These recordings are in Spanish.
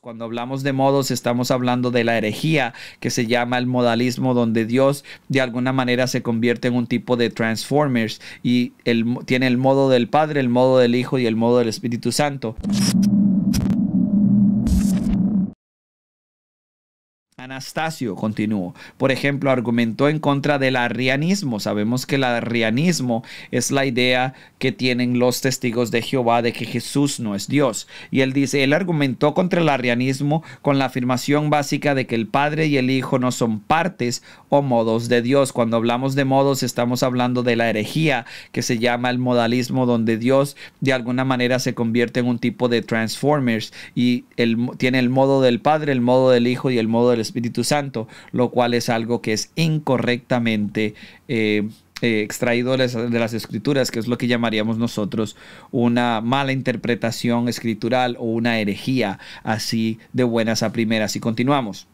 Cuando hablamos de modos, estamos hablando de la herejía que se llama el modalismo, donde Dios de alguna manera se convierte en un tipo de Transformers y tiene el modo del Padre, el modo del Hijo y el modo del Espíritu Santo. Anastasio continuó, por ejemplo, argumentó en contra del arrianismo. Sabemos que el arrianismo es la idea que tienen los testigos de Jehová de que Jesús no es Dios. Y él dice, él argumentó contra el arrianismo con la afirmación básica de que el Padre y el Hijo no son partes o modos de Dios. Cuando hablamos de modos estamos hablando de la herejía que se llama el modalismo donde Dios de alguna manera se convierte en un tipo de transformers y él tiene el modo del Padre, el modo del Hijo y el modo del Espíritu Santo, lo cual es algo que es incorrectamente eh, eh, extraído de las, de las, escrituras, que es lo que llamaríamos nosotros una mala interpretación escritural o una herejía, así de buenas a primeras. Y continuamos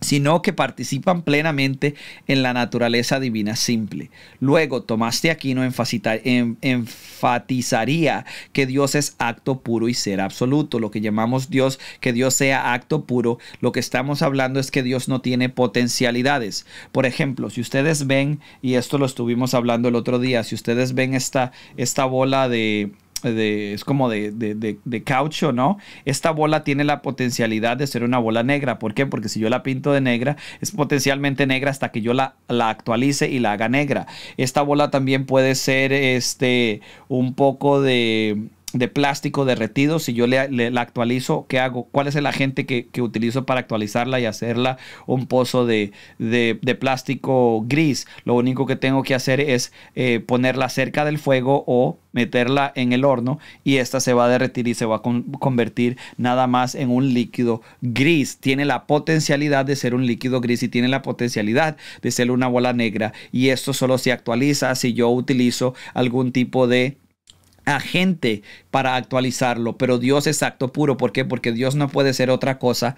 sino que participan plenamente en la naturaleza divina simple. Luego, Tomás de Aquino enfatizaría que Dios es acto puro y ser absoluto, lo que llamamos Dios, que Dios sea acto puro, lo que estamos hablando es que Dios no tiene potencialidades. Por ejemplo, si ustedes ven, y esto lo estuvimos hablando el otro día, si ustedes ven esta, esta bola de, es como de, caucho, ¿no? Esta bola tiene la potencialidad de ser una bola negra. ¿Por qué? Porque si yo la pinto de negra, es potencialmente negra hasta que yo la, la actualice y la haga negra. Esta bola también puede ser este, un poco de de plástico derretido, si yo la actualizo, ¿qué hago? ¿Cuál es el agente que, utilizo para actualizarla y hacerla un pozo de, plástico gris? Lo único que tengo que hacer es eh, ponerla cerca del fuego o meterla en el horno y esta se va a derretir y se va a convertir nada más en un líquido gris. Tiene la potencialidad de ser un líquido gris y tiene la potencialidad de ser una bola negra y esto solo se actualiza si yo utilizo algún tipo de a gente para actualizarlo, pero Dios es acto puro. ¿Por qué? Porque Dios no puede ser otra cosa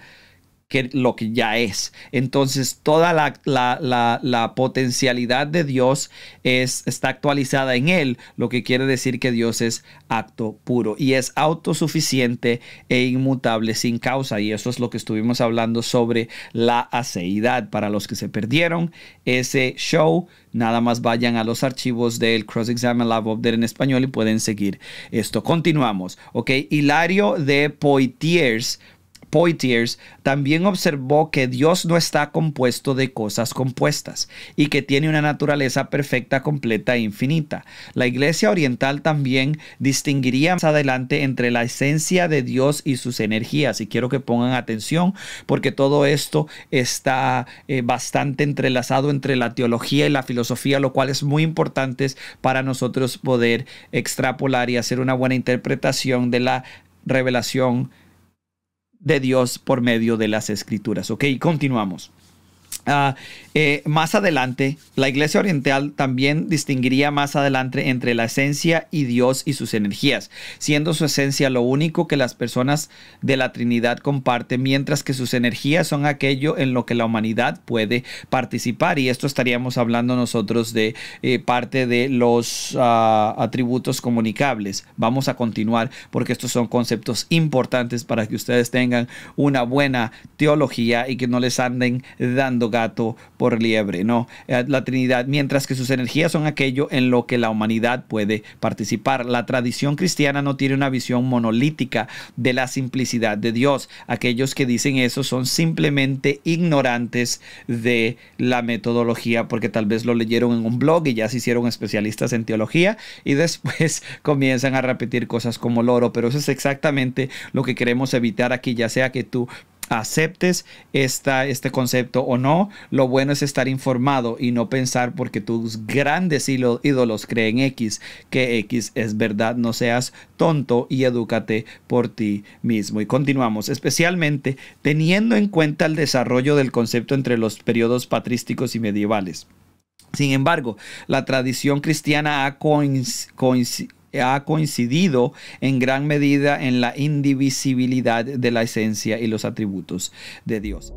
que lo que ya es. Entonces, toda la, potencialidad de Dios es, está actualizada en Él, lo que quiere decir que Dios es acto puro y es autosuficiente e inmutable sin causa. Y eso es lo que estuvimos hablando sobre la aceidad. Para los que se perdieron ese show, nada más vayan a los archivos del Cross Examen Lab Obder en español y pueden seguir esto. Continuamos, ¿ok? Hilario de Poitiers Poitiers también observó que Dios no está compuesto de cosas compuestas y que tiene una naturaleza perfecta, completa e infinita. La Iglesia Oriental también distinguiría más adelante entre la esencia de Dios y sus energías. Y quiero que pongan atención porque todo esto está eh, bastante entrelazado entre la teología y la filosofía, lo cual es muy importante para nosotros poder extrapolar y hacer una buena interpretación de la revelación de Dios por medio de las escrituras. Ok, continuamos. Ah, eh, más adelante, la Iglesia Oriental también distinguiría más adelante entre la esencia y Dios y sus energías, siendo su esencia lo único que las personas de la Trinidad comparten, mientras que sus energías son aquello en lo que la humanidad puede participar. Y esto estaríamos hablando nosotros de eh, parte de los ah, atributos comunicables. Vamos a continuar porque estos son conceptos importantes para que ustedes tengan una buena teología y que no les anden dando gato por liebre, no, eh, la Trinidad, mientras que sus energías son aquello en lo que la humanidad puede participar. La tradición cristiana no tiene una visión monolítica de la simplicidad de Dios. Aquellos que dicen eso son simplemente ignorantes de la metodología porque tal vez lo leyeron en un blog y ya se hicieron especialistas en teología y después comienzan a repetir cosas como loro, pero eso es exactamente lo que queremos evitar aquí, ya sea que tú aceptes este concepto o no, lo bueno es estar informado y no pensar porque tus grandes ídolos creen X, que X es verdad, no seas tonto y edúcate por ti mismo. Y continuamos, especialmente teniendo en cuenta el desarrollo del concepto entre los periodos patrísticos y medievales. Sin embargo, la tradición cristiana ha coincidido ha coincidido en gran medida en la indivisibilidad de la esencia y los atributos de Dios.